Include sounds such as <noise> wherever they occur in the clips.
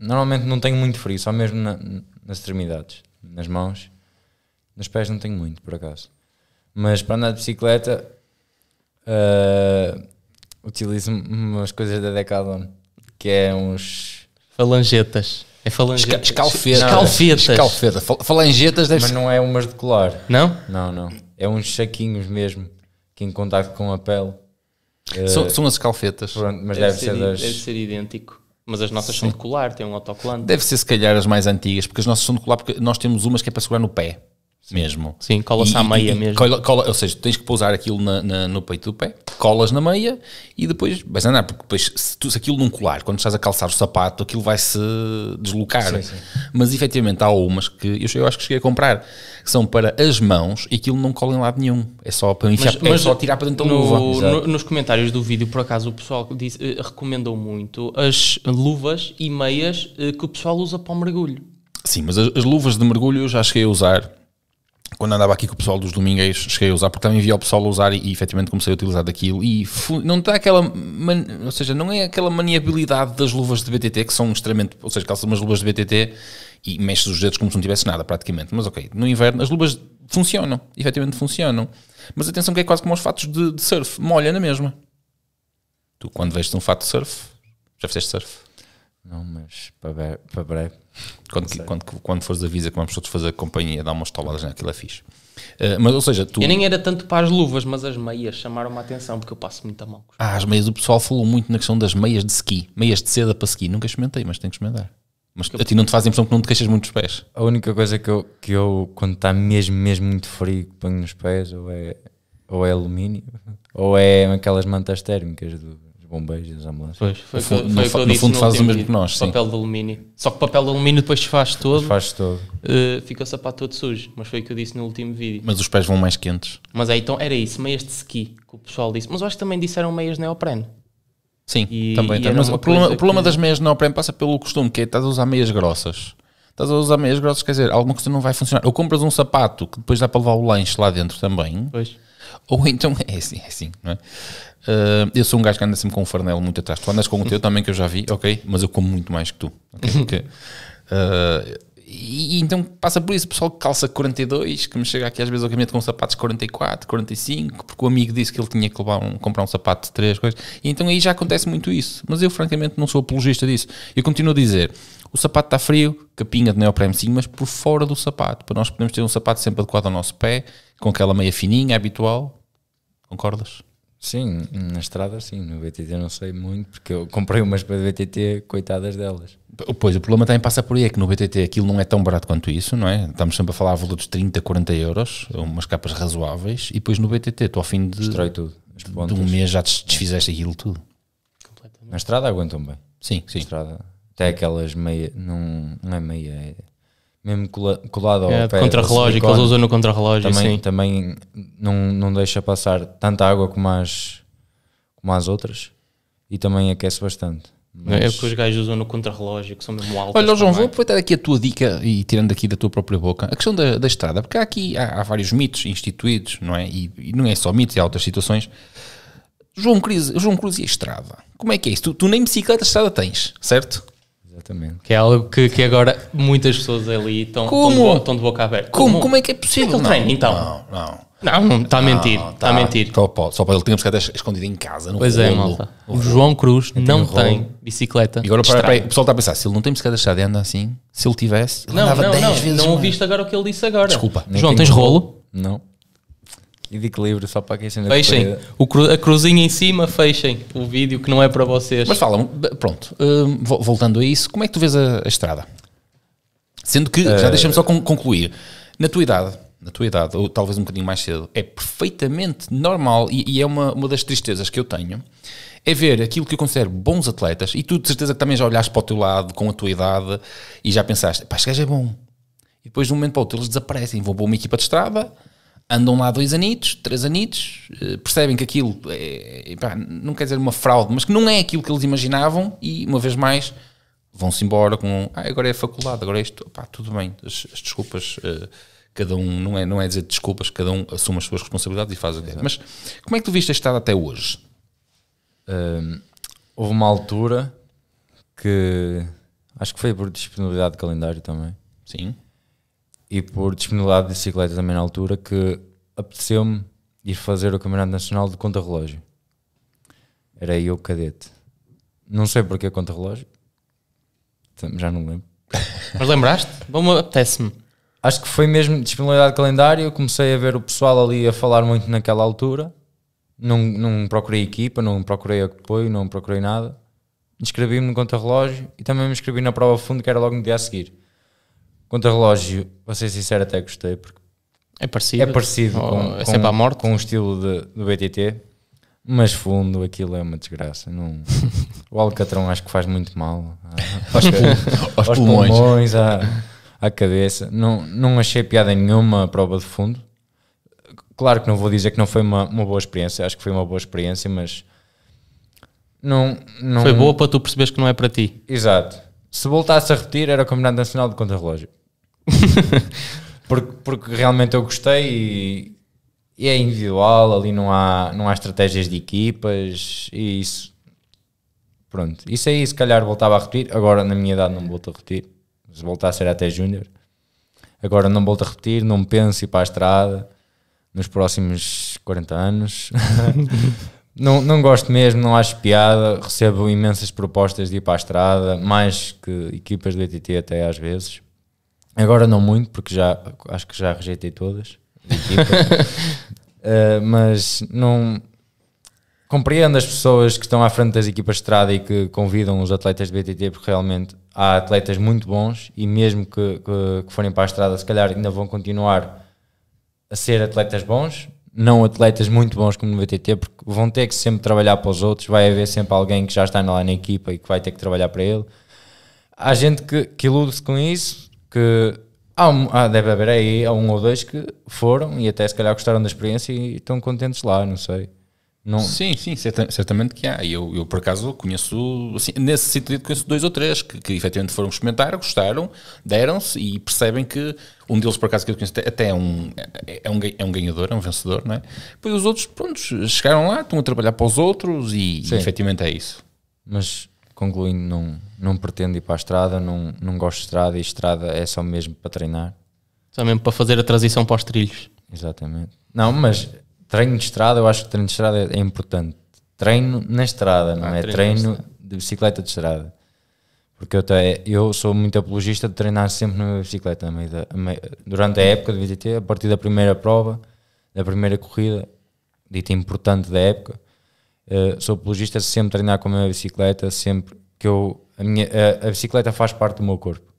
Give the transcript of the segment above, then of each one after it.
Normalmente não tenho muito frio, só mesmo na, nas extremidades, nas mãos. Nos pés não tenho muito, por acaso. Mas para andar de bicicleta, uh, utilizo umas coisas da Decathlon, que é uns. Falangetas. É falangetas. Esca escalfeta. Escalfetas. Falangetas deve Mas não é umas de colar. Não? Não, não. É uns saquinhos mesmo, que em contato com a pele. Uh, são, eh, são as escalfetas. Pronto, mas deve, deve ser, ser das... deve ser idêntico. Mas as nossas Sim. são de colar, têm um autocolante. Deve ser se calhar as mais antigas, porque as nossas são de colar, porque nós temos umas que é para segurar no pé mesmo. Sim, cola-se à meia e, mesmo. Cola, cola, ou seja, tens que pousar aquilo na, na, no peito do pé, colas na meia e depois vais andar, porque depois se, tu, se aquilo não colar, quando estás a calçar o sapato, aquilo vai-se deslocar. Sim, sim. Mas efetivamente há umas que eu, eu, acho que cheguei a comprar, que são para as mãos e aquilo não cola em lado nenhum. É só para enfiar, mas, é só tirar para dentro da no, luva. No, nos comentários do vídeo, por acaso, o pessoal disse, eh, recomendou muito as luvas e meias eh, que o pessoal usa para o mergulho. Sim, mas as, as luvas de mergulho eu já cheguei a usar quando andava aqui com o pessoal dos domingues, cheguei a usar, porque também vi o pessoal usar e, e efetivamente comecei a utilizar daquilo e não está aquela, man, ou seja, não é aquela maniabilidade das luvas de BTT que são extremamente, ou seja, calças umas luvas de BTT e mexes os dedos como se não tivesse nada praticamente, mas ok, no inverno as luvas funcionam, efetivamente funcionam, mas atenção que é quase como os fatos de, de surf, molha na mesma. Tu quando vestes um fato de surf, já fizeste surf? Não, mas para breve. Para breve quando, que, quando, quando fores avisa que vamos todos fazer companhia, dá umas toladas naquilo é fixe. Uh, mas, ou seja, tu... Eu nem era tanto para as luvas, mas as meias chamaram-me a atenção porque eu passo muito a mão. Ah, as meias, o pessoal falou muito na questão das meias de ski, meias de seda para ski. Nunca experimentei, mas tenho que experimentar. Mas a ti não te faz a impressão que não te queixas muito dos pés? A única coisa que eu, que eu quando está mesmo, mesmo muito frio, ponho nos pés ou é, ou é alumínio <laughs> ou é aquelas mantas térmicas do bombeiros e das ambulâncias. Pois, foi, foi no, que eu no disse. No fundo faz o mesmo que nós. Papel sim. de alumínio. Só que papel de alumínio depois faz todo. Faz todo. Uh, fica o sapato todo sujo. Mas foi o que eu disse no último vídeo. Mas os pés vão mais quentes. Mas aí então era isso, meias de ski que o pessoal disse. Mas eu acho que também disseram meias de neopreno. Sim, e, também. E também. Mas o problema, que... o problema das meias de neopreno passa pelo costume, que é estás a usar meias grossas estás a usar meias grossas, quer dizer, alguma coisa não vai funcionar. Ou compras um sapato que depois dá para levar o lanche lá dentro também. Pois. <laughs> Ou então, é assim, é assim, não é? Uh, eu sou um gajo que anda sempre com um farnelo muito atrás. Tu andas com o teu também, que eu já vi, ok? Mas eu como muito mais que tu. ok? Uhum. Porque, uh, e, e, então passa por isso, o pessoal que calça 42, que me chega aqui às vezes ao caminho com sapatos 44, 45, porque o amigo disse que ele tinha que levar um, comprar um sapato de três coisas. E então aí já acontece muito isso. Mas eu, francamente, não sou apologista disso. Eu continuo a dizer: o sapato está frio, capinha de neoprene sim, mas por fora do sapato, para nós podemos ter um sapato sempre adequado ao nosso pé com aquela meia fininha habitual. Concordas? Sim, na estrada sim, no VTT não sei muito, porque eu comprei umas para o VTT, coitadas delas. Pois, o problema também passa por aí, é que no VTT aquilo não é tão barato quanto isso, não é? Estamos sempre a falar a valores de 30, 40 euros, umas capas razoáveis, e depois no VTT tu ao fim de, Destrói tudo, de um mês já desfizeste aquilo tudo. Na estrada aguentam bem. Sim, sim. Na estrada, até aquelas meia, não, não é meia, é mesmo colado ao é, pé. Contra-relógio, que eles usam no contra-relógio. Também, sim. também não, não deixa passar tanta água como as, como as outras e também aquece bastante. É, é Mas... É o que os gajos usam no contra-relógio, que são mesmo altos. Olha, João, vou aproveitar aqui a tua dica e tirando aqui da tua própria boca a questão da, da estrada, porque há aqui há, há, vários mitos instituídos, não é? E, e não é só mitos, há outras situações. João Cruz, João Cruz e a estrada, como é que é isso? Tu, tu nem bicicleta estrada tens, certo? Exatamente. Que é algo que, que agora muitas pessoas ali estão, estão, de, estão de boca aberta. Como? Como? Como é que é possível? Não, treino, então. Não, não. Não, está a mentir. Está a tá. mentir. Só pode, só para Ele tinha buscado escondido em casa. No pois rolo, é, malta. O João Cruz é tipo não, tem, tem bicicleta. E agora para, para, o pessoal está a pensar: se ele não tem bicicleta de anda assim, se ele tivesse, ele não, andava não, 10 não, vezes. Não ouviste agora o que ele disse agora. Desculpa. João, tens rolo? Não de equilíbrio só para quem se Fechem. Cru, a cruzinha em cima, fechem o vídeo que não é para vocês. Mas falam, pronto, uh, voltando a isso, como é que tu vês a, a estrada? Sendo que, uh, já eh, deixamos só concluir, na tua idade, na tua idade, ou talvez um bocadinho mais cedo, é perfeitamente normal e, e é uma, uma das tristezas que eu tenho é ver aquilo que eu considero bons atletas, e tu de certeza que também já olhaste para o teu lado com a tua idade e já pensaste, pá, este gajo é bom. E depois de um momento para o outro eles desaparecem, vão para uma equipa de estrada, andam lá dois anitos, três anitos, eh, percebem que aquilo é, é não quer dizer uma fraude, mas que não é aquilo que eles imaginavam e, uma vez mais, vão-se embora com ah, agora é faculdade, agora é isto, opá, tudo bem, as, as desculpas, eh, cada um, não é, não é dizer desculpas, cada um assume as suas responsabilidades e faz o que é. Mas como é que tu viste este estado até hoje? Hum, houve uma altura que acho que foi por disponibilidade de calendário também. Sim e por disponibilidade de bicicleta também na altura que apeteceu-me ir fazer o Campeonato Nacional de Contra-Relógio. Era eu cadete. Não sei porque é contra-relógio. Já não lembro. <laughs> Mas lembraste? vamos apetece-me. Acho que foi mesmo disponibilidade de calendário. Eu comecei a ver o pessoal ali a falar muito naquela altura. Não, não procurei equipa, não procurei apoio, não procurei nada. Inscrevi-me no contra-relógio e também me inscrevi na prova fundo que era logo no dia a seguir. Quanto a relógio, vou ser sincero, até gostei, porque é parecido, é parecido oh, com, é sempre com, à morte. com o estilo de, do BTT, mas fundo aquilo é uma desgraça. Não, <laughs> o Alcatrão acho que faz muito mal <laughs> aos, aos, aos pulmões, pulmões à, à, cabeça. Não, não achei piada nenhuma a prova de fundo. Claro que não vou dizer que não foi uma, uma boa experiência, acho que foi uma boa experiência, mas não, não. Foi boa para tu perceberes que não é para ti. Exato. Se voltasse a repetir, era o Campeonato Nacional de Contra-Relógio. <laughs> porque, porque realmente eu gostei e, e, é individual, ali não há, não há estratégias de equipas e isso. Pronto, isso aí se calhar voltava a repetir, agora na minha idade não volto a repetir, se voltar a ser até júnior. Agora não volto a repetir, não penso ir para a estrada nos próximos 40 anos. <laughs> não, não gosto mesmo, não acho piada, recebo imensas propostas de ir para a estrada, mais que equipas do ETT até às vezes Agora não muito, porque já acho que já rejeitei todas. uh, <laughs> mas não compreendo as pessoas que estão à frente das equipas de estrada e que convidam os atletas de BTT, porque realmente há atletas muito bons e mesmo que, que, que forem para a estrada, se calhar ainda vão continuar a ser atletas bons, não atletas muito bons como no BTT, porque vão ter que sempre trabalhar para os outros, vai haver sempre alguém que já está lá na equipa e que vai ter que trabalhar para ele. Há gente que, que ilude-se com isso, que há, um, ah, deve haver aí há um ou dois que foram e até se calhar gostaram da experiência e estão contentes lá, não sei. Não. Sim, sim, certamente que há. Eu, eu por acaso conheço, assim, nesse sentido, conheço dois ou três que, que efetivamente foram experimentar, gostaram, deram-se e percebem que um deles, por acaso, que eu conheço, até é um, é, é um, é um ganhador, é um vencedor, não é? Pois os outros, pronto, chegaram lá, estão a trabalhar para os outros e, e efetivamente é isso. Mas concluindo, não, não pretendo ir para a estrada, não, não gosto de estrada e estrada é só mesmo para treinar. Só mesmo para fazer a transição para os trilhos. Exatamente. Não, mas treino de estrada, eu acho que treino de estrada é importante. Treino na estrada, não ah, é treino, de bicicleta de estrada. Porque eu, até, eu sou muito apologista de treinar sempre na minha bicicleta. A meio da, a meio, durante a época de VTT, a partir da primeira prova, da primeira corrida, dita importante da época, eh, sou apologista sempre treinar com a minha bicicleta, sempre que eu. A, minha, a, a, bicicleta faz parte do meu corpo.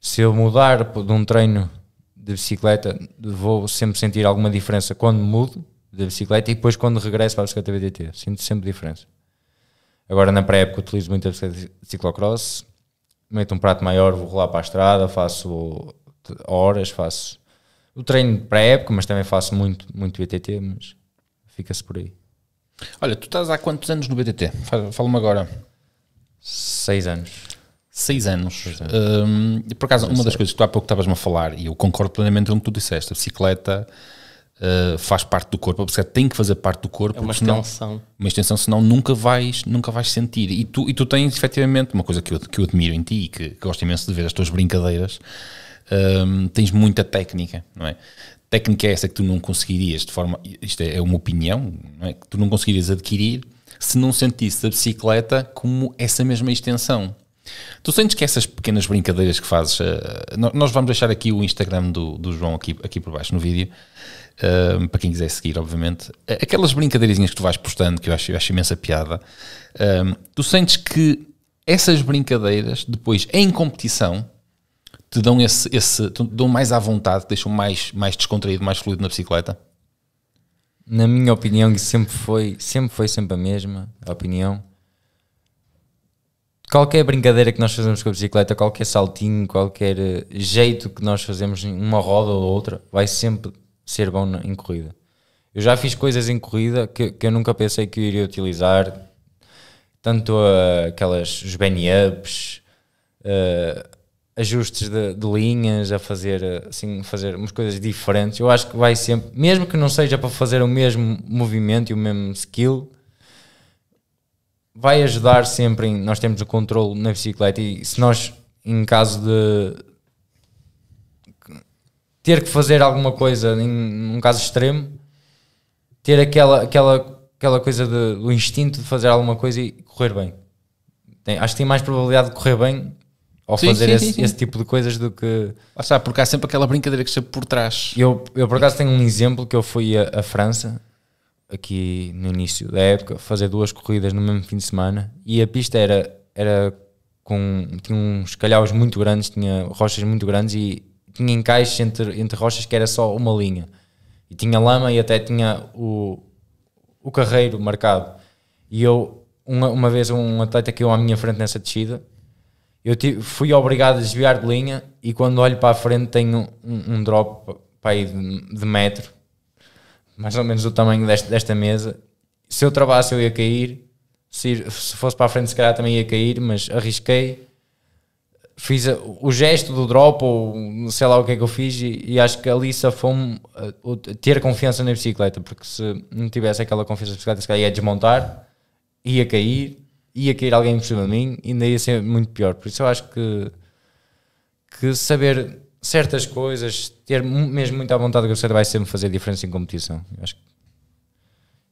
Se eu mudar de um treino de bicicleta, vou sempre sentir alguma diferença quando mudo de bicicleta e depois quando regresso para a bicicleta btt Sinto sempre diferença. Agora na pré-época utilizo muito a bicicleta de ciclocross, meto um prato maior, vou rolar para a estrada, faço horas, faço o treino de pré-época, mas também faço muito, muito BTT, mas fica-se por aí. Olha, tu estás há quantos anos no BTT? Fala-me agora. Seis anos. Seis anos. Seis anos. Hum, por acaso, uma das coisas que tu há pouco estavas-me a falar, e eu concordo plenamente com o que tu disseste, a bicicleta uh, faz parte do corpo, a bicicleta tem que fazer parte do corpo. É uma extensão. Senão, uma extensão, senão nunca vais, nunca vais sentir. E tu, e tu tens, efetivamente, uma coisa que eu, que eu admiro em ti e que, que gosto imenso de ver as tuas brincadeiras, um, tens muita técnica, não é? técnica é essa que tu não conseguirias, de forma, isto é, é uma opinião, é? que tu não conseguirias adquirir se não sentisse a bicicleta como essa mesma extensão. Tu sentes que essas pequenas brincadeiras que fazes, eh, nós vamos deixar aqui o Instagram do, do João aqui, aqui por baixo no vídeo, eh, para quem quiser seguir, obviamente, eh, aquelas brincadeirinhas que tu vais postando, que eu acho, eu acho imensa piada, tu sentes que essas brincadeiras, depois em competição, te dão esse, esse te dão mais à vontade, te deixam mais, mais descontraído, mais fluido na bicicleta? Na minha opinião, e sempre foi, sempre foi sempre a mesma a opinião. Qualquer brincadeira que nós fazemos com a bicicleta, qualquer saltinho, qualquer eh, jeito que nós fazemos em uma roda ou outra, vai sempre ser bom em corrida. Eu já fiz coisas em corrida que, que eu nunca pensei que eu iria utilizar, tanto eh, aquelas, os bunny ups, uh, eh, ajustes de, de, linhas, a fazer assim, fazer umas coisas diferentes. Eu acho que vai sempre, mesmo que não seja para fazer o mesmo movimento e o mesmo skill, vai ajudar sempre em nós temos o controle na bicicleta e se nós em caso de ter que fazer alguma coisa em um caso extremo, ter aquela aquela aquela coisa de, do instinto de fazer alguma coisa e correr bem. Tem, acho que tem mais probabilidade de correr bem ao sim, fazer sim, esse, sim. esse, tipo de coisas do que. Ah, sabe, porque há sempre aquela brincadeira que está por trás. Eu, eu por acaso tenho um exemplo que eu fui à França, aqui no início da época, fazer duas corridas no mesmo fim de semana e a pista era, era com. tinha uns calhaus muito grandes, tinha rochas muito grandes e tinha encaixes entre, entre rochas que era só uma linha. E tinha lama e até tinha o, o carreiro marcado. E eu, uma, uma vez, um atleta caiu à minha frente nessa descida eu fui obrigado a desviar de linha e quando olho para a frente tenho um, um drop para aí de, de, metro, mais ou menos do tamanho deste, desta mesa. Se eu travasse eu ia cair, se, se fosse para a frente se calhar também ia cair, mas arrisquei. Fiz o gesto do drop ou sei lá o que é que eu fiz e, e acho que ali safou-me uh, ter confiança na bicicleta, porque se não tivesse aquela confiança na bicicleta se calhar ia desmontar, ia cair ia cair alguém por cima de mim, ainda ia ser muito pior. Por isso eu acho que, que saber certas coisas, ter mesmo muita vontade de crescer, você vai sempre fazer diferença em competição. Eu acho que,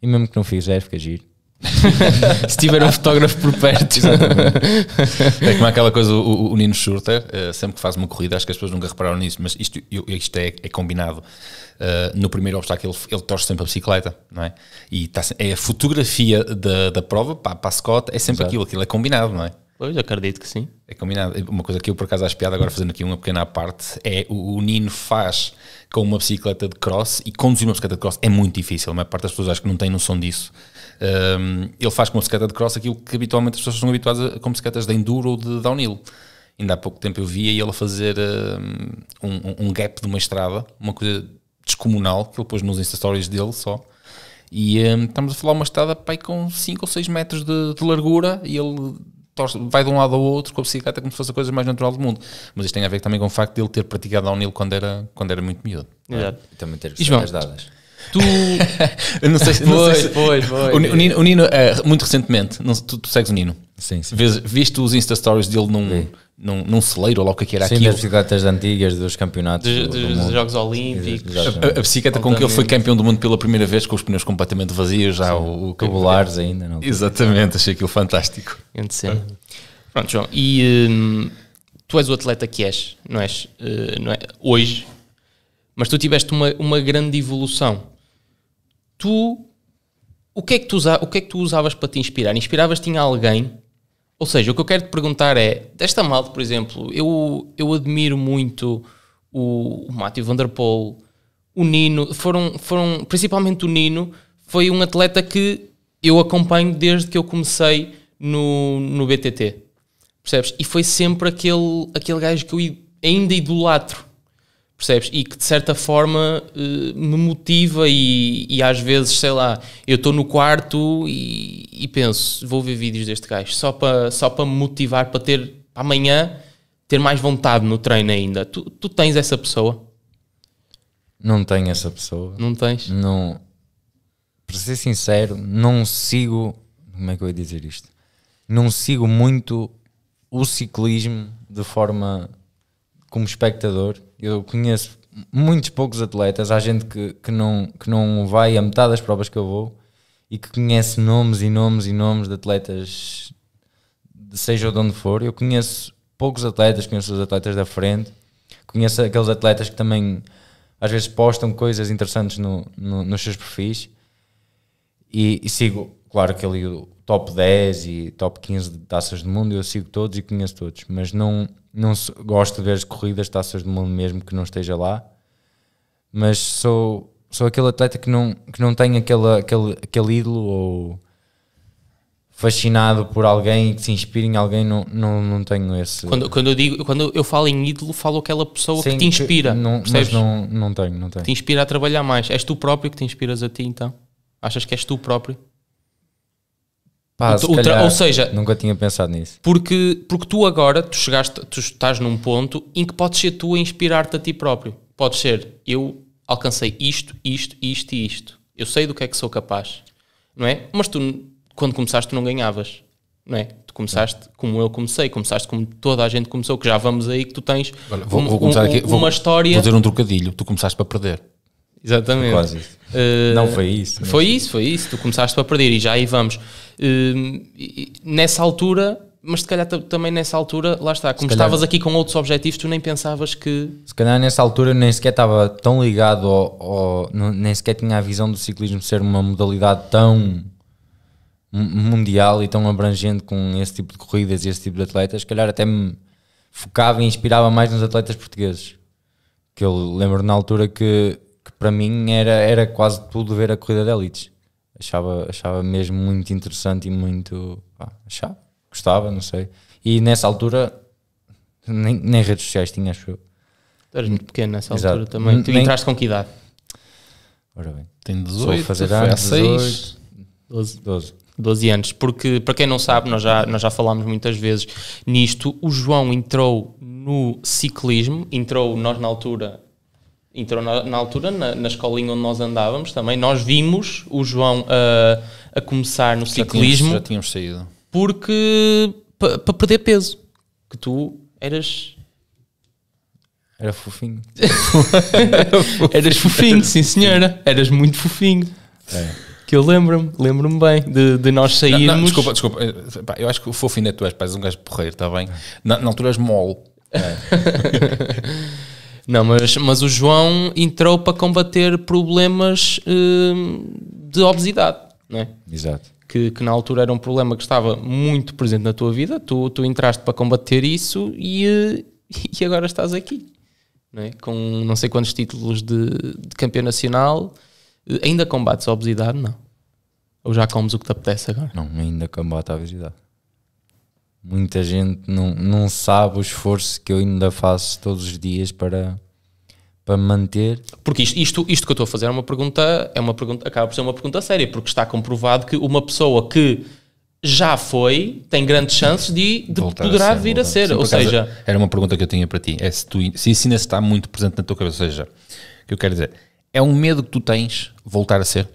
e mesmo que não fizer, é, fica giro. <laughs> se tiver um fotógrafo por perto. é como aquela coisa, o, o Nino Schurter, uh, sempre que faz uma corrida, acho que as pessoas nunca repararam nisso, mas isto, isto é, é combinado. Uh, no primeiro obstáculo ele, ele torce sempre a bicicleta, não é? E tá, é a fotografia da, da prova para, para a Scott, é sempre Exato. aquilo, aquilo é combinado, não é? Pois, acredito que sim. É combinado. É uma coisa que eu por acaso acho piada, agora fazendo aqui uma pequena parte, é o, o, Nino faz com uma bicicleta de cross e conduzir uma bicicleta de cross é muito difícil. A maior parte das pessoas acho que não tem noção disso. Um, ele faz com a bicicleta de cross aquilo que habitualmente as pessoas são habituadas a, com bicicletas de enduro ou de downhill. Ainda há pouco tempo eu via ele a fazer um, um, um gap de uma estrada, uma coisa descomunal, que ele pôs nos Insta Stories dele só. E um, estamos a falar uma estrada pai, com 5 ou 6 metros de, de largura e ele vai de um lado ao outro com a bicicleta como se fosse a coisa mais natural do mundo. Mas isto tem a ver também com o facto de ele ter praticado downhill quando era, quando era muito miúdo. Exato. É? E também ter bicicletas dadas. Tu. <laughs> não sei se. Não pois, sei pois, pois. O, Nino, o Nino uh, muito recentemente, não, tu, tu, segues o Nino. Sim, sim. Vês, viste os Insta Stories dele num, num, num celeiro, ou lá o que é era sim, aquilo. das bicicletas antigas, dos campeonatos. Dos, do, dos Jogos Olímpicos. A, a, bicicleta com que ele foi campeão do mundo pela primeira vez, com os pneus completamente vazios, já o, o ainda. Não Exatamente, achei aquilo fantástico. Interessante. Pronto, João, e hum, tu és o atleta que és, não és? Uh, não é? Hoje, mas tu tiveste uma, uma grande evolução tu o que é que tu, usa, o que é que tu usavas para te inspirar? Inspiravas-te em alguém? Ou seja, o que eu quero te perguntar é, desta malta, por exemplo, eu, eu admiro muito o, o Matthew Vanderpool, o Nino, foram, foram, principalmente o Nino, foi um atleta que eu acompanho desde que eu comecei no, no BTT, percebes? E foi sempre aquele, aquele gajo que eu ainda idolatro, Percebes? E que de certa forma eh, me motiva e, e às vezes, sei lá, eu estou no quarto e, e, penso, vou ver vídeos deste gajo, só para só para me motivar para ter para amanhã ter mais vontade no treino ainda. Tu, tu tens essa pessoa? Não tenho essa pessoa. Não tens? Não. Para ser sincero, não sigo. Como é que eu ia dizer isto? Não sigo muito o ciclismo de forma como espectador, eu conheço muitos poucos atletas, há gente que, que, não, que não vai a metade das provas que eu vou e que conhece nomes e nomes e nomes de atletas, de seja de onde for. Eu conheço poucos atletas, conheço os atletas da frente, conheço aqueles atletas que também às vezes postam coisas interessantes no, no nos seus perfis e, e sigo, claro, que ali o, top 10 e top 15 de taças do mundo, eu sigo todos e conheço todos, mas não, não gosto de ver as corridas, taças do mundo mesmo que não esteja lá, mas sou, sou aquele atleta que não, que não tem aquele, aquele, aquele ídolo ou fascinado por alguém que se inspira em alguém, não, não, não tenho esse. Quando, quando, eu digo, quando eu falo em ídolo, falo aquela pessoa Sim, que te inspira. Que, não, percebes? mas não, não tenho, não tenho. Te inspira a trabalhar mais. És tu próprio que te inspiras a ti, então? Achas que és tu próprio? Pá, se calhar, ou seja, nunca tinha pensado nisso. Porque, porque tu agora tu chegaste, tu estás num ponto em que podes ser tu a inspirar-te a ti próprio. Podes ser eu alcancei isto, isto, isto e isto. Eu sei do que é que sou capaz, não é? Mas tu quando começaste não ganhavas, não é? Tu começaste como eu comecei, começaste como toda a gente começou, que já vamos aí que tu tens Olha, vou, um, vou começar um, aqui, uma vou, história. Vou um trocadilho, tu começaste para perder. Exatamente. Quase isso. Uh, não foi isso. Foi sei. isso, foi isso. Tu começaste a perder e já aí vamos. Uh, nessa altura, mas se calhar também nessa altura, lá está, como estavas aqui com outros objetivos, tu nem pensavas que. Se calhar nessa altura nem sequer estava tão ligado, ao, ao nem sequer tinha a visão do ciclismo ser uma modalidade tão mundial e tão abrangente com esse tipo de corridas e esse tipo de atletas. Se calhar até me focava e inspirava mais nos atletas portugueses. Que eu lembro na altura que para mim era, era quase tudo ver a corrida de elites. Achava, achava mesmo muito interessante e muito. Pá, achava, gostava, não sei. E nessa altura nem, nem redes sociais tinha, acho eu. Tu eras muito pequeno nessa Exato. altura também. Tu nem... entraste com que idade? Ora bem. Tenho 18, Sou fazer anos, 6, 12. 12. 12 anos, porque para quem não sabe, nós já, nós já falámos muitas vezes nisto. O João entrou no ciclismo, entrou nós na altura entrou na, na altura na, na, escolinha onde nós andávamos também. Nós vimos o João uh, a começar no já ciclismo. Tínhamos, já tínhamos saído. Porque para pa perder peso, que tu eras. Era fofinho. Era <laughs> fofinho. Eras fofinho, sim senhora. Eras muito fofinho. É. Que eu lembro-me, lembro-me bem de, de nós sairmos. Não, não, desculpa, desculpa. Eh, eu acho que o fofinho é tu és, és um gajo porreiro, está bem? Na, na altura és mole. <laughs> É. Não, mas, mas o João entrou para combater problemas hum, de obesidade, não é? Exato. Que, que, na altura era um problema que estava muito presente na tua vida, tu, tu entraste para combater isso e, eh, e agora estás aqui, não é? Com não sei quantos títulos de, de campeão nacional. Eh, ainda combates a obesidade, não? Ou já comes o que te apetece agora? Não, ainda combato a obesidade muita gente não, não sabe o esforço que eu ainda faço todos os dias para, para manter. Porque isto, isto, isto que eu estou a fazer é uma pergunta, é uma pergunta, acaba por ser uma pergunta séria, porque está comprovado que uma pessoa que já foi, tem grandes chances de, de vir a ser. Sim, ou seja, era uma pergunta que eu tinha para ti: é se, tu, se isso ainda está muito presente na tua cabeça. Ou seja, o que eu quero dizer, é um medo que tu tens voltar a ser?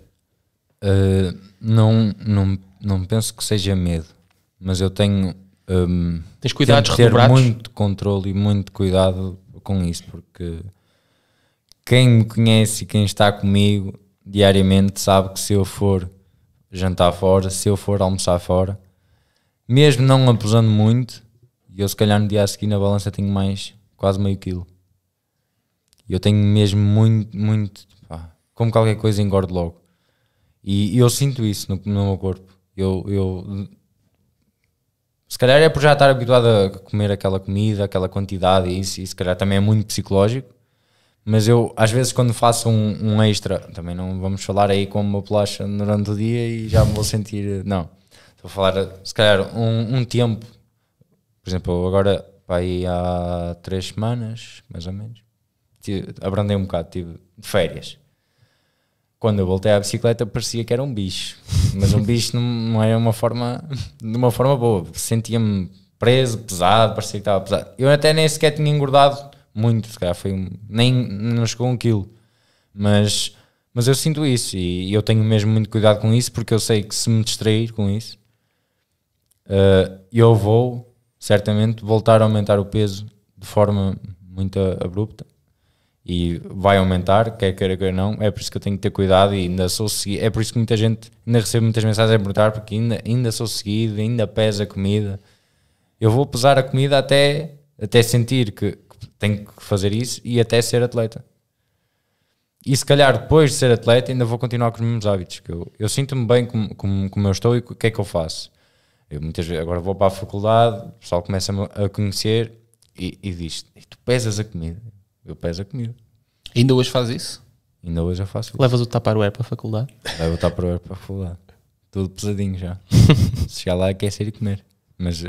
Uh, não, não, não penso que seja medo, mas eu tenho um, Tens cuidados ter redobrados? muito controle e muito cuidado com isso, porque quem me conhece e quem está comigo diariamente sabe que se eu for jantar fora, se eu for almoçar fora, mesmo não abusando muito, eu se calhar no dia a seguir na balança tenho mais quase meio quilo. Eu tenho mesmo muito, muito, pá, como qualquer coisa engordo logo. E, e eu sinto isso no, no meu corpo. Eu, eu se calhar é por já estar habituado a comer aquela comida, aquela quantidade, e isso, e se calhar também é muito psicológico. Mas eu, às vezes, quando faço um, um extra, também não vamos falar aí com uma polacha durante o dia e já me vou sentir. Não. Estou a falar, se calhar, um, um tempo. Por exemplo, agora, para aí há três semanas, mais ou menos, abrandei um bocado, tive de férias quando eu voltei à bicicleta parecia que era um bicho, mas um bicho não, não é uma forma, de uma forma boa. Sentia-me preso, pesado, parecia que estava pesado. Eu até nem sequer tinha engordado muito, se calhar foi um, nem não chegou um quilo, mas mas eu sinto isso e eu tenho mesmo muito cuidado com isso porque eu sei que se me distrair com isso, uh, eu vou certamente voltar a aumentar o peso de forma muito abrupta e vai aumentar, quer queira, quer não. É por isso que eu tenho que ter cuidado e ainda sou seguido. É por isso que muita gente ainda recebe muitas mensagens a perguntar, porque ainda, ainda sou seguido, ainda pesa a comida. Eu vou pesar a comida até, até sentir que tenho que fazer isso e até ser atleta. E se calhar depois de ser atleta ainda vou continuar com os mesmos hábitos. Que eu eu sinto-me bem como, como, como eu estou e o que é que eu faço. Eu muitas vezes agora vou para a faculdade, o pessoal começa a conhecer e, e diz: e Tu pesas a comida? Eu peso a comida. Ainda hoje faz isso? Ainda hoje eu faço isso. Levas o Tupperware para a faculdade? Levo o Tupperware para a faculdade. Tudo pesadinho já. <laughs> Se chegar lá aquecer e comer. Mas,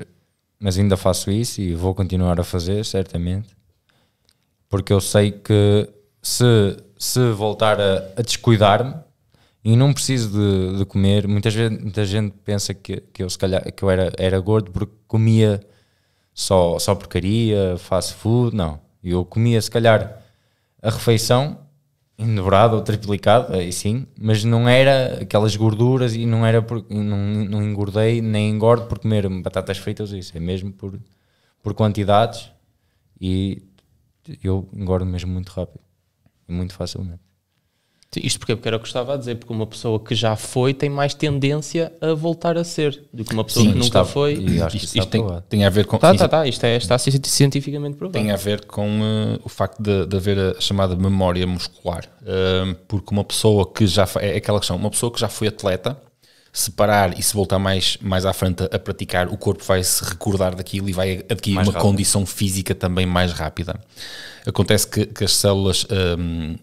mas ainda faço isso e vou continuar a fazer, certamente. Porque eu sei que se, se voltar a, a descuidar-me, e não preciso de, de comer. Muitas vezes, muita gente pensa que, que eu se calhar que eu era, era gordo porque comia só, só porcaria, fast food. Não. Eu comia, se calhar, a refeição dobrado ou triplicado, aí sim, mas não era aquelas gorduras e não era não, não engordei nem engordo por comer batatas fritas, isso é mesmo por, por quantidades e eu engordo mesmo muito rápido e muito facilmente. Isto porque, porque era o que eu estava a dizer, porque uma pessoa que já foi tem mais tendência a voltar a ser do que uma pessoa Sim, que nunca está, foi. E acho isto, que isto tem, tem, a ver com. Tá, tá, é- tá, isto é, está cientificamente provado. Tem a ver com uh, o facto de, de, haver a chamada memória muscular. Uh, porque uma pessoa que já foi. É aquela questão, uma pessoa que já foi atleta se parar e se voltar mais, mais à frente a, praticar, o corpo vai se recordar daquilo e vai adquirir mais uma rápido. condição física também mais rápida. Acontece que, que as células hum,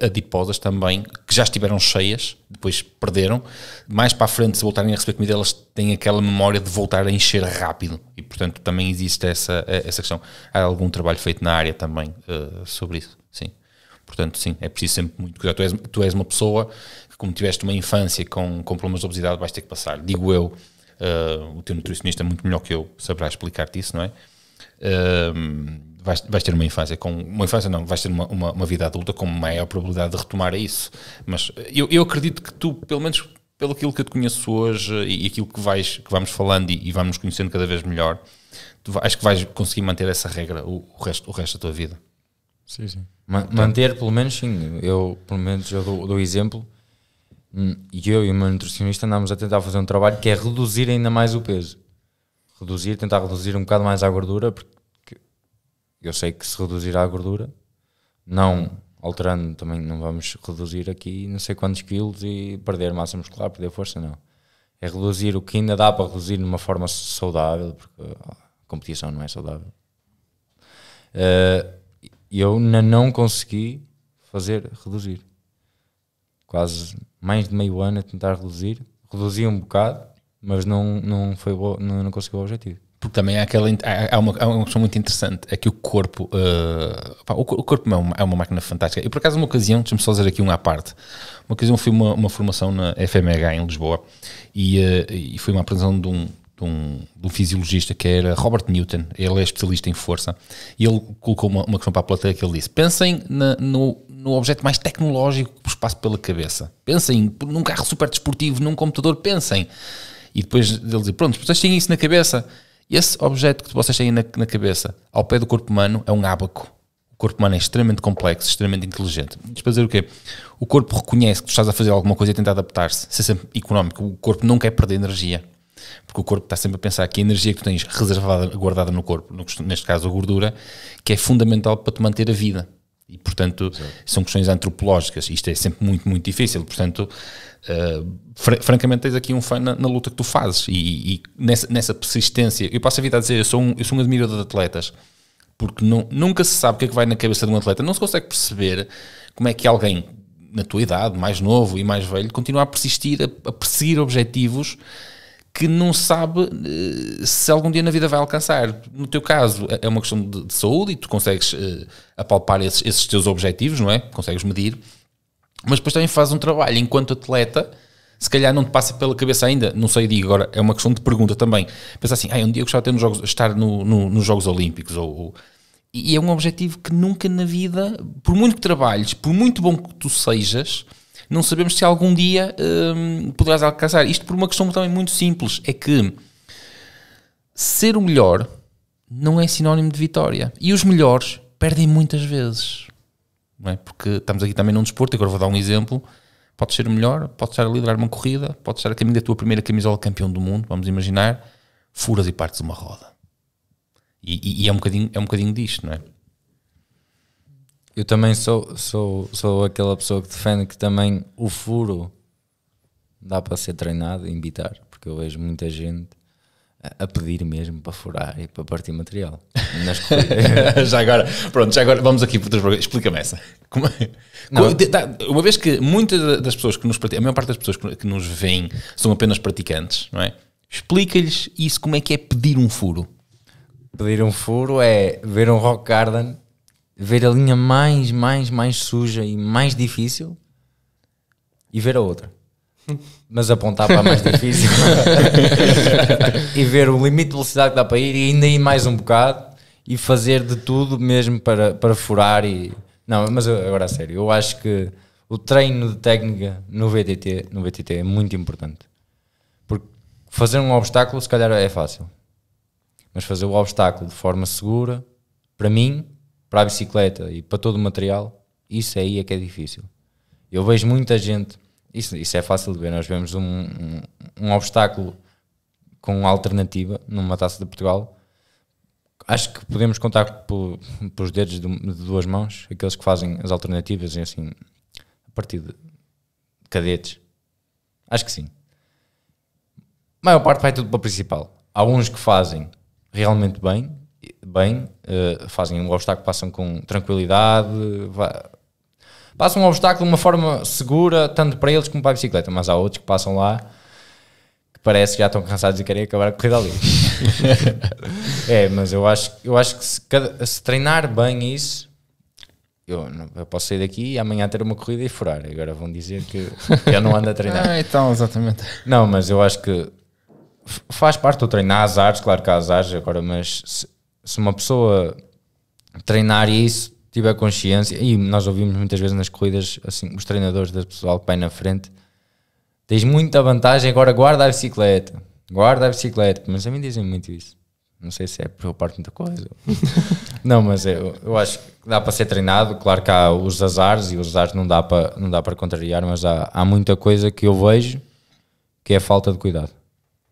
adiposas também, que já estiveram cheias, depois perderam, mais para a frente, se voltarem a receber comida, elas têm aquela memória de voltar a encher rápido. E, portanto, também existe essa, eh, essa questão. Há algum trabalho feito na área também uh, sobre isso? Sim. Portanto, sim, é preciso sempre muito cuidado. Tu és, tu és uma pessoa como tiveste uma infância com, com problemas de obesidade, vais ter que passar. Digo eu, uh, o teu nutricionista, é muito melhor que eu, saberá explicar-te isso, não é? Uh, vais, vais, ter uma infância com. Uma infância não, vais ter uma, uma, uma, vida adulta com maior probabilidade de retomar a isso. Mas eu, eu acredito que tu, pelo menos pelo aquilo que eu te conheço hoje e, e aquilo que, vais, que vamos falando e, e vamos conhecendo cada vez melhor, tu, acho que vais conseguir manter essa regra o, o, resto, o resto da tua vida. Sim, sim. manter, pelo menos, sim. Eu, pelo menos, eu dou, dou exemplo Hum, e eu e o meu nutricionista andámos a tentar fazer um trabalho que é reduzir ainda mais o peso. Reduzir, tentar reduzir um bocado mais a gordura, porque eu sei que se reduzir a gordura, não alterando também, não vamos reduzir aqui não sei quantos quilos e perder massa muscular, perder força, não. É reduzir o que ainda dá para reduzir de uma forma saudável, porque a competição não é saudável. Eh, eu ainda não consegui fazer reduzir. Quase mais de meio ano a tentar reduzir. Reduzi um bocado, mas não, não, foi não, não conseguiu o objetivo. Porque também há, aquela, há, uma, há uma questão muito interessante, é que o corpo, uh, eh, pá, o, o, corpo é uma, é uma, máquina fantástica. E por acaso, uma ocasião, deixa-me só dizer aqui um à parte, uma ocasião fui uma, uma formação na FMH em Lisboa e, uh, e foi uma apresentação de um, de um, de um, fisiologista que era Robert Newton, ele é especialista em força, e ele colocou uma, uma questão para a plateia que ele disse: pensem na, no, no objeto mais tecnológico que vos passa pela cabeça. Pensem num carro super desportivo, num computador, pensem. E depois ele dizer, pronto, vocês têm isso na cabeça. Esse objeto que vocês têm na, na cabeça, ao pé do corpo humano, é um ábaco. O corpo humano é extremamente complexo, extremamente inteligente. Isto para dizer o quê? O corpo reconhece que tu estás a fazer alguma coisa e tenta adaptar-se. É sempre económico. O corpo não quer perder energia. Porque o corpo está sempre a pensar que a energia que tu tens reservada, guardada no corpo, neste caso a gordura, que é fundamental para te manter a vida. E, portanto, Exato. são questões antropológicas. Isto é sempre muito, muito difícil. Portanto, uh, eh, fr francamente, tens aqui um fã na, na luta que tu fazes e, e, nessa, nessa persistência. Eu passo a vida a dizer: eu sou um, eu sou um admirador de atletas, porque nunca se sabe o que é que vai na cabeça de um atleta. Não se consegue perceber como é que alguém na tua idade, mais novo e mais velho, continua a persistir, a, a perseguir objetivos que não sabe eh, se algum dia na vida vai alcançar. No teu caso, é, é uma questão de, de saúde e tu consegues uh, apalpar esses, esses, teus objetivos, não é? Consegues medir, mas depois também fazes um trabalho enquanto atleta. Se calhar não te passa pela cabeça ainda, não sei, digo agora, é uma questão de pergunta também. Pensa assim, ah, um dia eu gostava de ter nos jogos, estar no, no, nos Jogos Olímpicos, ou, ou, e é um objetivo que nunca na vida, por muito que trabalhes, por muito bom que tu sejas, não sabemos se algum dia hum, poderás alcançar. Isto por uma questão também muito simples: é que ser o melhor não é sinónimo de vitória. E os melhores perdem muitas vezes. Não é? Porque estamos aqui também num desporto, agora vou dar um exemplo. Pode ser o melhor, pode estar a liderar uma corrida, pode estar a caminho da tua primeira camisola campeão do mundo, vamos imaginar, furas e partes uma roda. E, e, e é, um bocadinho, é um bocadinho disto, não é? Eu também sou, sou, sou aquela pessoa que defende que também o furo dá para ser treinado, invitar, porque eu vejo muita gente a pedir mesmo para furar e para partir material. <laughs> já agora, pronto, já agora vamos aqui para outras Explica-me essa. É? Uma vez que muitas das pessoas que nos praticam, a maior parte das pessoas que nos veem são apenas praticantes, não é? Explica-lhes isso, como é que é pedir um furo. Pedir um furo é ver um rock garden ver a linha mais, mais, mais suja e mais difícil e ver a outra. <laughs> Mas apontar para a mais difícil <laughs> e ver o limite de velocidade que dá para ir e ainda ir mais um bocado e fazer de tudo mesmo para, para furar e. Não, mas agora a sério, eu acho que o treino de técnica no VTT, no VTT é muito importante. Porque fazer um obstáculo se calhar é fácil. Mas fazer o obstáculo de forma segura, para mim, para a bicicleta e para todo o material, isso aí é que é difícil. Eu vejo muita gente, isso, isso é fácil de ver, nós vemos um, um, um obstáculo com alternativa numa taça de Portugal. Acho que podemos contar por, os dedos de, de, duas mãos, aqueles que fazem as alternativas, assim, a partir de cadetes. Acho que sim. A maior parte vai tudo para o principal. Há uns que fazem realmente bem, bem, uh, fazem um obstáculo, passam com tranquilidade, vá, passam um obstáculo de uma forma segura, tanto para eles como para a bicicleta, mas há outros que passam lá que parece que já estão cansados e querem acabar a corrida ali. <laughs> é, mas eu acho, eu acho que se, cada, se treinar bem isso, eu, eu, posso sair daqui e amanhã ter uma corrida e furar. Agora vão dizer que eu não ando a treinar. <laughs> ah, então, exatamente. Não, mas eu acho que faz parte do treinar azares, claro que há azares agora, mas se, se uma pessoa treinar isso, tiver consciência, e nós ouvimos muitas vezes nas corridas, assim, os treinadores do pessoal que vai na frente, tens muita vantagem, agora guarda a bicicleta, guarda a bicicleta, mas a mim dizem muito isso. Não sei se é por eu parto muita coisa. <laughs> não, mas eu, eu acho que dá para ser treinado. Claro que há os azares e os azares não dá para, não dá para contrariar, mas há, há muita coisa que eu vejo que é falta de cuidado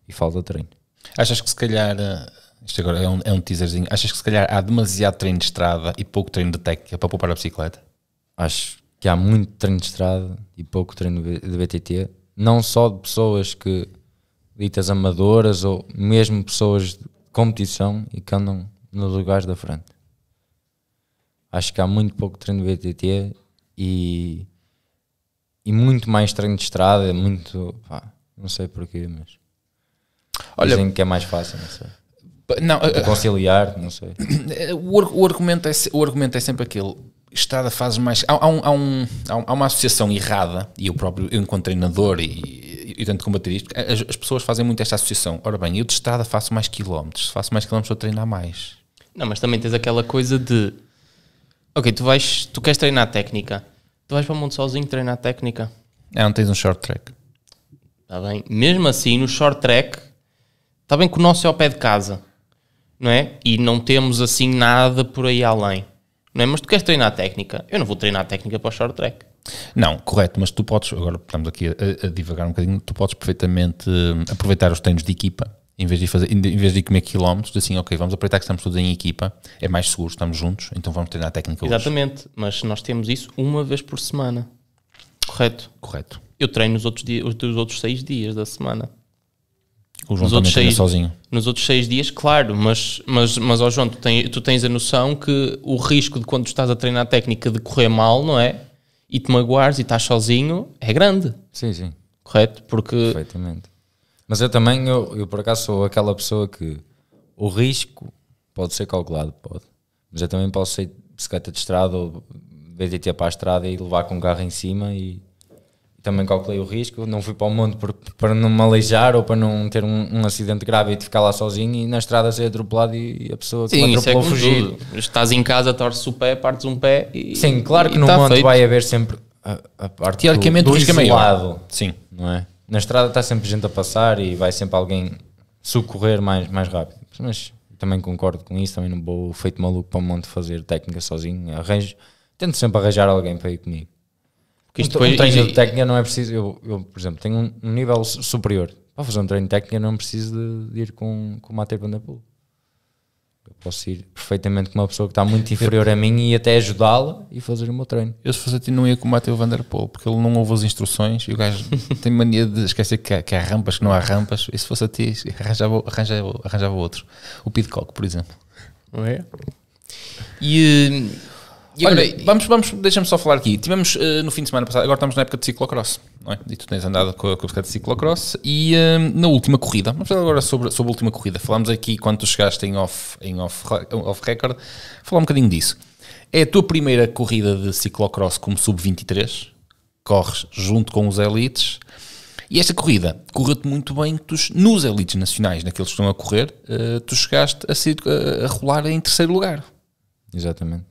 e falta de treino. Achas que se calhar eh, isto agora é um, é um teaserzinho. Achas que se calhar há demasiado treino de estrada e pouco treino de técnica para poupar a bicicleta? Acho que há muito treino de estrada e pouco treino de BTT. Não só de pessoas que ditas amadoras ou mesmo pessoas de competição e que andam nos lugares da frente. Acho que há muito pouco treino de BTT e, e muito mais treino de estrada, é muito. Pá, não sei porquê, mas. Olha, dizem que é mais fácil, não sei. Não, tipo, eh, conciliar, não sei. <coughs> O, o, argumento é, o argumento é sempre aquele. Estrada faz mais. Há, há, um, há, um, há, uma associação errada, e eu próprio, eu enquanto treinador e, e, tento combater isto, as, as, pessoas fazem muito esta associação. Ora bem, eu de estrada faço mais quilómetros, faço mais quilómetros, vou treinar mais. Não, mas também tens aquela coisa de. Ok, tu vais. Tu queres treinar técnica. Tu vais para o mundo sozinho treinar técnica. É, não tens um short track. Está bem. Mesmo assim, no short track, está bem que o nosso é ao pé de casa não é? E não temos assim nada por aí além, não é? Mas tu queres treinar técnica? Eu não vou treinar técnica para o short track. Não, correto, mas tu podes, agora estamos aqui a, a divagar um bocadinho, tu podes perfeitamente hum, aproveitar os treinos de equipa em vez de fazer, em vez de comer quilómetros, assim, ok, vamos aproveitar que estamos todos em equipa, é mais seguro, estamos juntos, então vamos treinar a técnica Exatamente, hoje. mas nós temos isso uma vez por semana, correto? Correto. Eu treino os outros, dias, os outros seis dias da semana o João nos outros seis, sozinho. Nos outros seis dias, claro, mas, mas, mas oh João, tu, tem, tu tens a noção que o risco de quando estás a treinar a técnica de correr mal, não é? E te magoares e estás sozinho é grande. Sim, sim. Correto? Porque. Perfeitamente. Mas eu também, eu, eu por acaso sou aquela pessoa que o risco pode ser calculado, pode. Mas eu também posso ser bicicleta de estrada ou BTT para a estrada e levar com o carro em cima e também calculei o risco, não fui para o monte por, para não me aleijar ou para não ter um, um, acidente grave e de ficar lá sozinho e na estrada ser atropelado e a pessoa que Sim, atropelou é fugir. Tudo. Estás em casa, torces o pé, partes um pé e. Sim, claro que no tá monte feito. vai haver sempre a, a parte Teoricamente, do, do o risco isolado, é maior. Sim. Não é? Na estrada está sempre gente a passar e vai sempre alguém socorrer mais, mais rápido. Mas também concordo com isso, também não vou feito maluco para o monte fazer técnica sozinho. Arranjo, tento sempre arranjar alguém para ir comigo. Isto um, um treino e, de técnica não é preciso. Eu, eu, por exemplo, tenho um, nível superior. Para fazer um treino de técnica não preciso de, de ir com, com o Matei Bandapool. Eu posso ir perfeitamente com uma pessoa que está muito inferior a mim e até ajudá-la e fazer o meu treino. Eu se fosse a ti não ia com o Mateu Vanderpool, porque ele não ouve as instruções e o gajo tem mania de esquecer que há, que há rampas, que não há rampas. E se fosse a ti arranjava, arranjava, arranjava outro. O Pidcock, por exemplo. Não é? E hum, Olha, agora... vamos, vamos, deixa-me só falar aqui. Tivemos uh, no fim de semana passado, agora estamos na época de ciclocross, não é? E tu tens andado com a, com a bicicleta de ciclocross. E uh, na última corrida, vamos falar agora sobre, sobre a última corrida. Falámos aqui quando tu chegaste em off, em off, off record, falar um bocadinho disso. É a tua primeira corrida de ciclocross como sub-23, corres junto com os elites. E esta corrida correu-te muito bem tu, nos elites nacionais, naqueles que estão a correr, uh, tu chegaste a, ser, a rolar em terceiro lugar. Exatamente.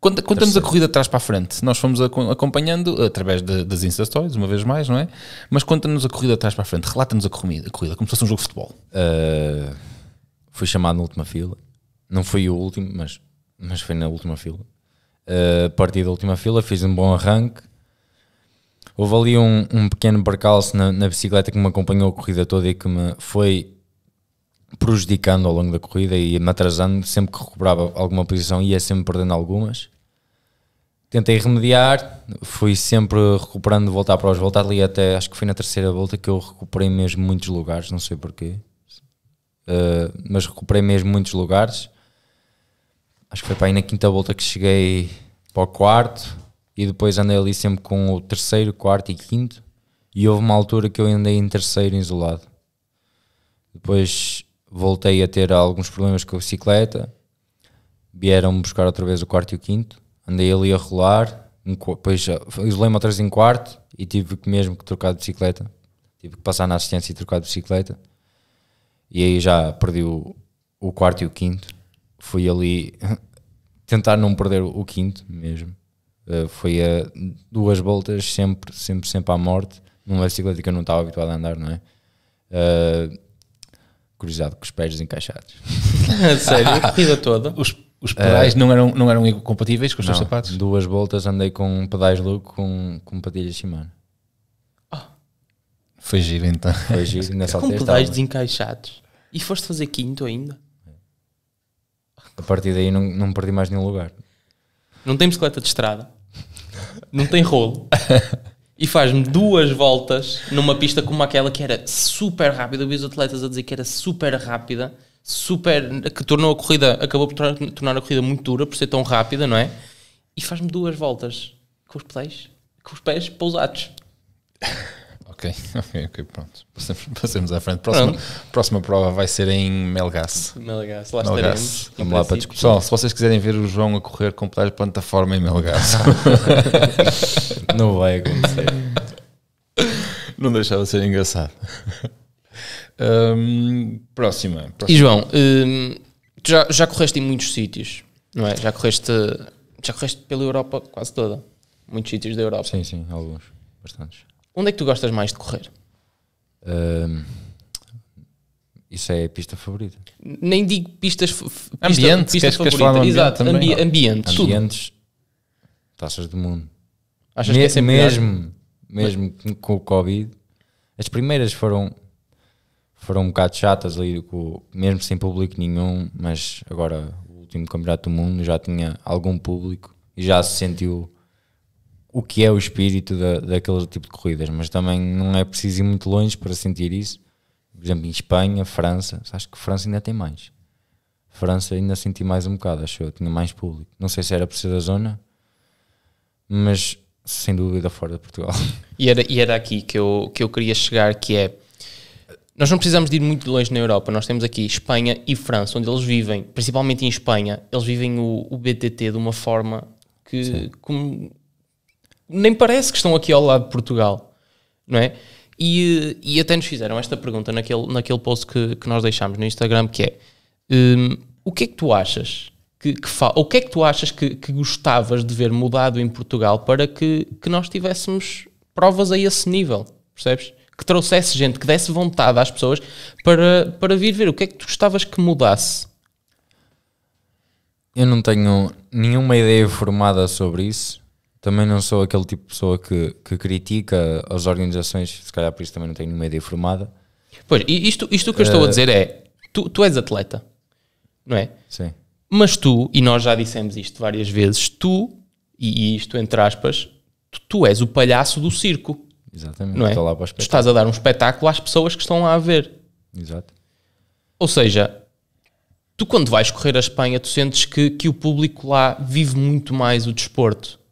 Conta-nos a corrida atrás para a frente. Nós fomos acompanhando através de, das Insta Stories, uma vez mais, não é? Mas conta-nos a corrida atrás para a frente. Relata-nos a corrida, a corrida, como se fosse um jogo de futebol. Uh, fui chamado na última fila. Não fui o último, mas, mas foi na última fila. Uh, parti da última fila, fiz um bom arranque. Houve ali um, um pequeno percalço na, na, bicicleta que me acompanhou a corrida toda e que me foi prejudicando ao longo da corrida e me atrasando sempre que recuperava alguma posição ia sempre perdendo algumas tentei remediar fui sempre recuperando voltar para os voltar ali até acho que foi na terceira volta que eu recuperei mesmo muitos lugares não sei porquê uh, mas recuperei mesmo muitos lugares acho que foi para aí na quinta volta que cheguei para o quarto e depois andei ali sempre com o terceiro, quarto e quinto e houve uma altura que eu andei em terceiro isolado depois voltei a ter alguns problemas com a bicicleta, vieram-me buscar outra vez o quarto e o quinto, andei ali a rolar, depois eh, isolei-me outra vez em quarto e tive que mesmo que trocar de bicicleta, tive que passar na assistência e trocar de bicicleta, e aí já perdi o, o quarto e o quinto, fui ali <laughs> tentar não perder o quinto mesmo. Uh, foi a duas voltas, sempre, sempre, sempre à morte, numa bicicleta que eu não estava habituado a andar, não é? Uh, Curiosidade, com os pés encaixados. <laughs> Sério, a <laughs> corrida toda. Os, os pedais uh, não, eram, não eram compatíveis com os teus sapatos? Duas voltas andei com pedais louco com, com patilhas Shimano. Oh. Foi giro então. Foi giro, nessa Com pedais estava. desencaixados. E foste fazer quinto ainda? A partir daí não, não perdi mais nenhum lugar. Não tem bicicleta de estrada. não tem rolo. <laughs> e faz-me duas voltas numa pista como aquela que era super rápida. Eu vi os atletas a dizer que era super rápida, super que tornou a corrida, acabou por tornar a corrida muito dura por ser tão rápida, não é? E faz-me duas voltas com os pés, com os pés pousados. <laughs> ok, ok, pronto. Passemos à frente. Próxima, próxima prova vai ser em Melgaço. Melgaço, lá Melgaço. estaremos. Vamos lá para discutir. Pessoal, se vocês quiserem ver o João a correr, completar a plataforma em Melgaço. <laughs> Não vai acontecer. Não deixava de ser engraçado. Hum, próxima, próxima, E João, hum, tu já, já correste em muitos sítios, não é? Já correste, já correste pela Europa quase toda. Muitos sítios da Europa. Sim, sim, alguns. Bastantes. Onde é que tu gostas mais de correr? isso é a pista favorita. Nem digo pistas. Ambiente, pista, pista queres, falar Exato, ambi ambiente, ambientes. taças do mundo. Achas Me, que é sempre mesmo, melhor? mesmo Mas... com o Covid, as primeiras foram foram um bocado chatas ali, mesmo sem público nenhum, mas agora o último campeonato do mundo já tinha algum público e já se sentiu o que é o espírito da, daquele tipo de corridas, mas também não é preciso ir muito longe para sentir isso. Por exemplo, em Espanha, França, acho que França ainda tem mais. França ainda senti mais um bocado, acho eu, tinha mais público. Não sei se era por ser da zona, mas sem dúvida fora de Portugal. E era, e era aqui que eu, que eu queria chegar, que é nós não precisamos de ir muito longe na Europa, nós temos aqui Espanha e França, onde eles vivem, principalmente em Espanha, eles vivem o, o BTT de uma forma que, como, nem parece que estão aqui ao lado de Portugal, não é? E, e até nos fizeram esta pergunta naquele, naquele post que, que nós deixámos no Instagram, que é um, o que é que tu achas que, que fa o que é que tu achas que, que gostavas de ver mudado em Portugal para que, que nós tivéssemos provas a esse nível, percebes? Que trouxesse gente, que desse vontade às pessoas para, para vir ver o que é que tu gostavas que mudasse. Eu não tenho nenhuma ideia formada sobre isso, também não sou aquele tipo de pessoa que, que critica as organizações, se calhar por isso também não tenho nenhuma ideia formada. Pois, isto, isto que eu estou uh, a eh, dizer é: tu, tu és atleta, não é? Sim. Mas tu, e nós já dissemos isto várias vezes, tu, e isto entre aspas, tu, tu és o palhaço do circo. Exatamente, não é? tu estás a dar um espetáculo às pessoas que estão lá a ver. Exato. Ou seja, tu quando vais correr a Espanha, tu sentes que, que o público lá vive muito mais o desporto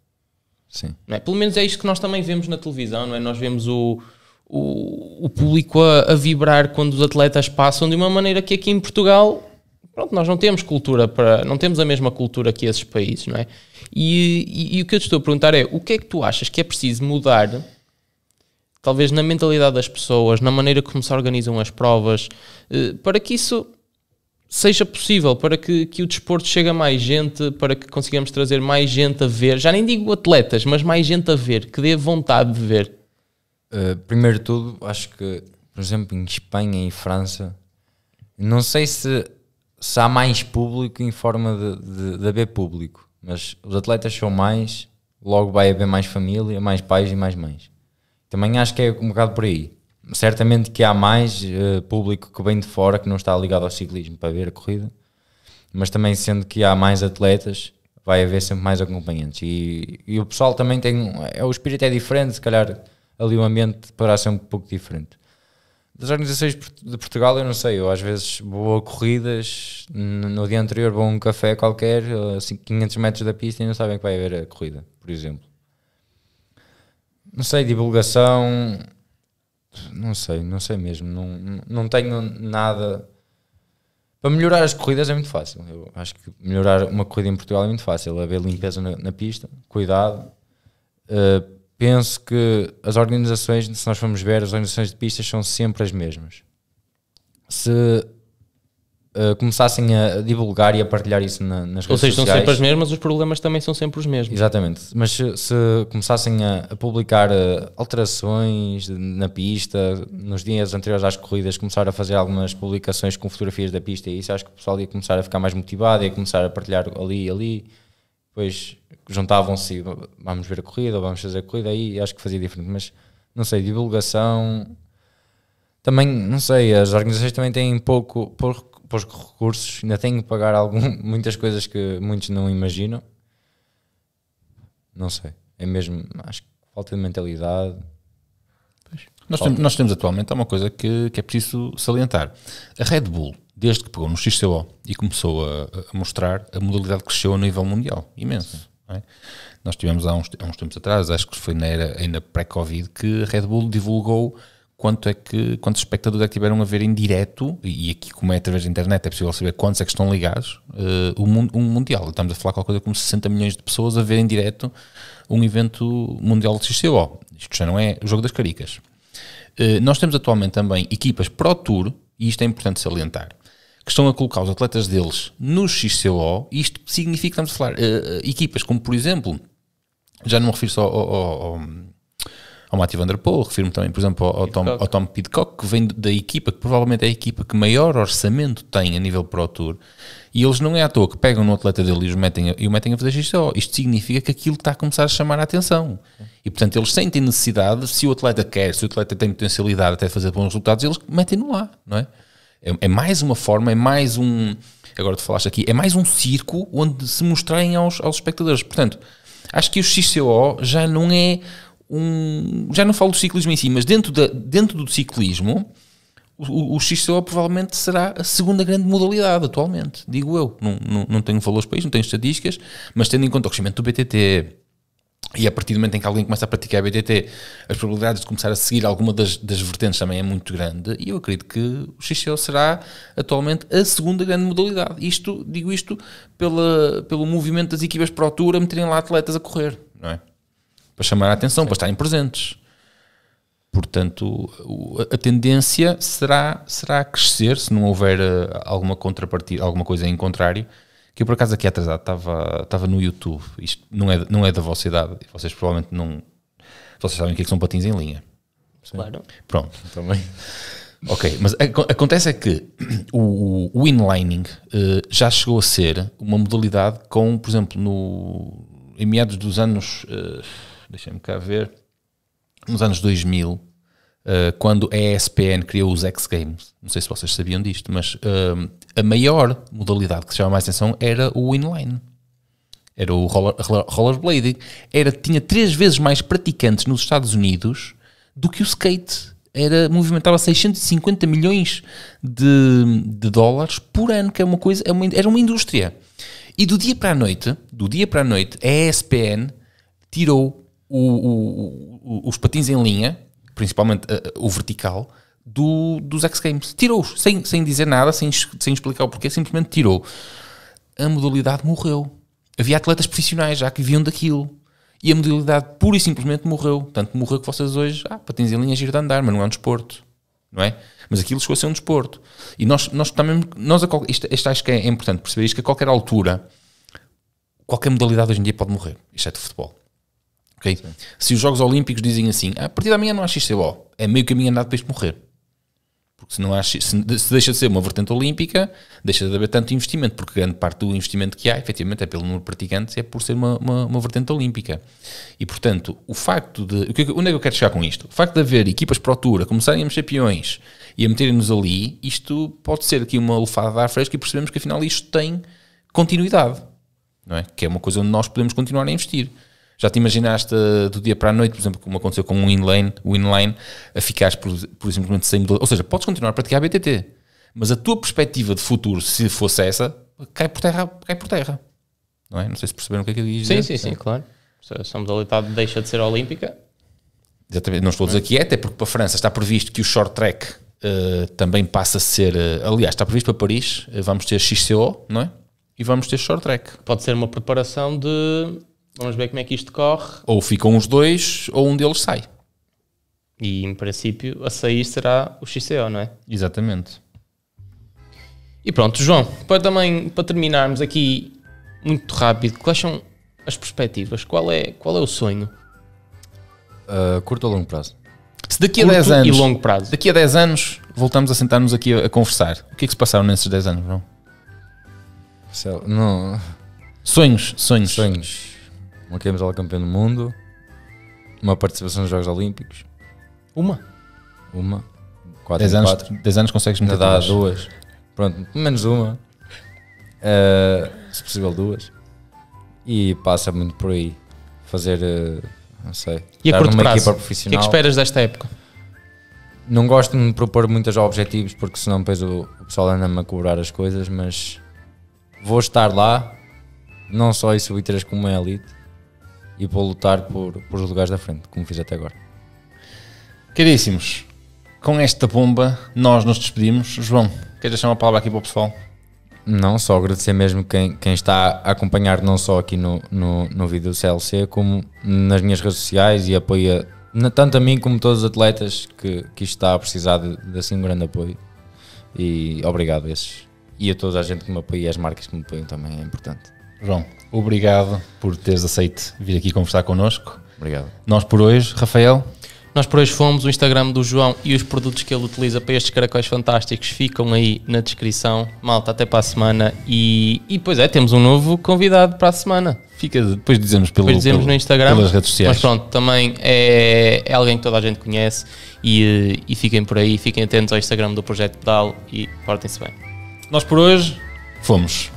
Sim. Não é? Pelo menos é isto que nós também vemos na televisão, não é? Nós vemos o, o, o público a, a, vibrar quando os atletas passam de uma maneira que aqui em Portugal, pronto, nós não temos cultura para, não temos a mesma cultura que esses países, não é? E, e, e o que eu te estou a perguntar é, o que é que tu achas que é preciso mudar, talvez na mentalidade das pessoas, na maneira como se organizam as provas, eh, para que isso seja possível, para que, que o desporto chegue a mais gente, para que consigamos trazer mais gente a ver, já nem digo atletas, mas mais gente a ver, que dê vontade de ver? Uh, primeiro de tudo, acho que, por exemplo, em Espanha e França, não sei se, se há mais público em forma de, de, de haver público, mas os atletas são mais, logo vai haver mais família, mais pais e mais mães. Também acho que é um bocado por aí. Certamente que há mais uh, público que vem de fora que não está ligado ao ciclismo para ver a corrida, mas também sendo que há mais atletas, vai haver sempre mais acompanhantes. E, e o pessoal também tem. É, o espírito é diferente, se calhar ali o ambiente poderá ser um pouco diferente. Das organizações de Portugal, eu não sei, eu às vezes vou a corridas, no dia anterior vou a um café qualquer, 500 eh, assim, metros da pista e não sabem que vai haver a corrida, por exemplo. Não sei, divulgação, não sei, não sei mesmo. Não, não tenho nada. Para melhorar as corridas é muito fácil. Eu acho que melhorar uma corrida em Portugal é muito fácil. Haver é limpeza na, na pista, cuidado. Uh, penso que as organizações, se nós formos ver, as organizações de pistas são sempre as mesmas. Se eh, começassem a divulgar e a partilhar isso na, nas redes sociais. Ou seja, são sempre as mesmas, os problemas também são sempre os mesmos. Exatamente, mas se, se começassem a, a publicar eh, alterações na pista, nos dias anteriores às corridas, começar a fazer algumas publicações com fotografias da pista e isso, acho que o pessoal ia começar a ficar mais motivado, a começar a partilhar ali e ali. Depois juntavam-se, vamos ver a corrida, vamos fazer a corrida, aí acho que fazia diferente, mas não sei, divulgação também, não sei, as organizações também têm pouco, pouco para recursos, ainda tenho que pagar algum, <laughs> muitas coisas que muitos não imaginam. Não sei, é mesmo, acho que falta de mentalidade. Nós, nós temos atualmente uma coisa que, que é preciso salientar. A Red Bull, desde que pegou no XCO e começou a, a mostrar, a modalidade cresceu a nível mundial, imenso. É? Nós tivemos há uns, há uns tempos atrás, acho que foi na era ainda pré-Covid, que a Red Bull divulgou quanto é que, quantos espectadores é que tiveram a ver em direto, e aqui como é através da internet é possível saber quantos é que estão ligados, uh, um, um Mundial. Estamos a falar com coisa como 60 milhões de pessoas a ver em direto um evento Mundial de XCO. Isto já não é o jogo das caricas. Uh, nós temos atualmente também equipas Pro Tour, e isto é importante salientar, que estão a colocar os atletas deles no XCO, e isto significa, estamos a falar, uh, equipas como, por exemplo, já não me refiro só ao, ao, ao ao Matthew Van Der Poel, refiro-me também, por exemplo, ao, ao, Tom, ao Tom Pidcock, que vem da equipa, que provavelmente é a equipa que maior orçamento tem a nível Pro Tour, e eles não é à toa que pegam no atleta dele e, os metem e o metem a fazer XTO. Isto significa que aquilo está a começar a chamar a atenção. E, portanto, eles sentem necessidade, se o atleta quer, se o atleta tem potencialidade até fazer bons resultados, eles metem-no lá, não é? é? É mais uma forma, é mais um... Agora tu falaste aqui, é mais um circo onde se mostrarem aos, aos espectadores. Portanto, acho que o XCO já não é um. Já não falo do ciclismo em si, mas dentro, da, dentro do ciclismo, o, o XCO provavelmente será a segunda grande modalidade atualmente, digo eu. Não, não, não tenho valores para isso, não tenho estatísticas, mas tendo em conta o crescimento do BTT e a partir do momento em que alguém começa a praticar a BTT, as probabilidades de começar a seguir alguma das, das vertentes também é muito grande e eu acredito que o XCO será atualmente a segunda grande modalidade. Isto, digo isto pela, pelo movimento das equipas para a altura, meterem lá atletas a correr, não é? para chamar a atenção, Sim. para estarem presentes. Portanto, a tendência será, será crescer, se não houver eh, alguma contrapartida, alguma coisa em contrário. Que eu, por acaso, aqui atrasado estava, estava no YouTube. Isto não é, não é da vossa idade. Vocês provavelmente não. Vocês sabem o que, é que são patins em linha. Sim. Claro. Pronto. Também. Ok, mas ac acontece é que o, o inlining uh, já chegou a ser uma modalidade com, por exemplo, no, em meados dos anos. Uh, deixem-me cá ver, nos anos 2000, uh, eh, quando a ESPN criou os X Games, não sei se vocês sabiam disto, mas uh, a maior modalidade que chamava mais atenção era o inline. Era o rollerblading. Era, tinha três vezes mais praticantes nos Estados Unidos do que o skate. Era, movimentava 650 milhões de, de dólares por ano, que é uma coisa, é uma, era uma indústria. E do dia para a noite, do dia para a noite, a ESPN tirou o, o, os patins em linha, principalmente uh, o vertical, do, dos X Games. Tirou-os, sem, sem dizer nada, sem, sem explicar o porquê, simplesmente tirou. A modalidade morreu. Havia atletas profissionais já que viviam daquilo. E a modalidade pura e simplesmente morreu. Tanto morreu que vocês hoje, ah, patins em linha, é giro de andar, mas não é um desporto. Não é? Mas aquilo chegou a ser um desporto. E nós, nós também, nós a, isto, isto acho que é importante perceber isto, que a qualquer altura, qualquer modalidade hoje em dia pode morrer, exceto é futebol. Okay? Se os Jogos Olímpicos dizem assim, ah, a partir da manhã não há XCO, é meio caminho andado para isto morrer. Porque se, não há, se, deixa de ser uma vertente olímpica, deixa de haver tanto investimento, porque grande parte do investimento que há, efetivamente, é pelo número de praticantes, é por ser uma, uma, uma vertente olímpica. E, portanto, o facto de... O que, é onde é que eu quero chegar com isto? O facto de haver equipas para altura começarem a mexer peões e a meterem-nos ali, isto pode ser aqui uma lufada de ar fresco e percebemos que, afinal, isto tem continuidade, não é? Que é uma coisa onde nós podemos continuar a investir. Já te imaginaste eh, do dia para a noite, por exemplo, como aconteceu com o inline, o inline a ficares, por, por simplesmente, sem Ou seja, podes continuar a praticar BTT, mas a tua perspectiva de futuro, se fosse essa, cai por terra. Cai por terra. Não, é? não sei se perceberam o que é que eu ia dizer. Sim, sim, sim, é. claro. Se a modalidade deixa de ser olímpica. Exatamente, não estou a dizer que é, até porque para a França está previsto que o short track uh, também passa a ser. Uh, aliás, está previsto para Paris, uh, vamos ter XCO, não é? E vamos ter short track. Pode ser uma preparação de Vamos ver como é que isto corre. Ou ficam os dois, ou um deles sai. E em princípio a sair será o XCO, não é? Exatamente. E pronto, João, para também para terminarmos aqui muito rápido, quais são as perspectivas? Qual é, qual é o sonho? Uh, curto ou longo prazo? Se daqui a 10 anos. E longo prazo. Daqui a 10 anos voltamos a sentar-nos aqui a, a, conversar. O que é que se passaram nesses 10 anos, João? Não. Sonhos, sonhos. Sonhos uma camisola campeã do mundo, uma participação nos Jogos Olímpicos. Uma? Uma. Quatro anos, quatro. dez anos consegues meter dá duas. duas. Pronto, pelo menos uma. Uh, se possível, duas. E passa muito por aí. Fazer, uh, não sei, e a curto prazo? O que é que esperas desta época? Não gosto de me propor muitos objetivos porque senão depois o, o pessoal anda-me a cobrar as coisas, mas vou estar lá, não só em sub-3 como em elite, e vou lutar por, por os lugares da frente, como fiz até agora. Caríssimos, com esta bomba nós nos despedimos. João, queres deixar uma palavra aqui para o pessoal? Não, só agradecer mesmo quem, quem está a acompanhar não só aqui no, no, no vídeo do CLC, como nas minhas redes sociais e apoia tanto a mim como todos os atletas que, que está a precisar de, de assim um grande apoio. E obrigado a esses. E a toda a gente que me apoia e as marcas que me apoiam também é importante. João, obrigado por teres aceito vir aqui conversar connosco. Obrigado. Nós por hoje, Rafael. Nós por hoje fomos. O Instagram do João e os produtos que ele utiliza para estes caracóis fantásticos ficam aí na descrição. Malta, até para a semana. E, e pois é, temos um novo convidado para a semana. Fica, depois dizemos pelo depois dizemos pelo, no Instagram, pelas redes sociais. Mas pronto, também é, é alguém que toda a gente conhece. E, e fiquem por aí, fiquem atentos ao Instagram do Projeto Pedal e portem-se bem. Nós por hoje fomos.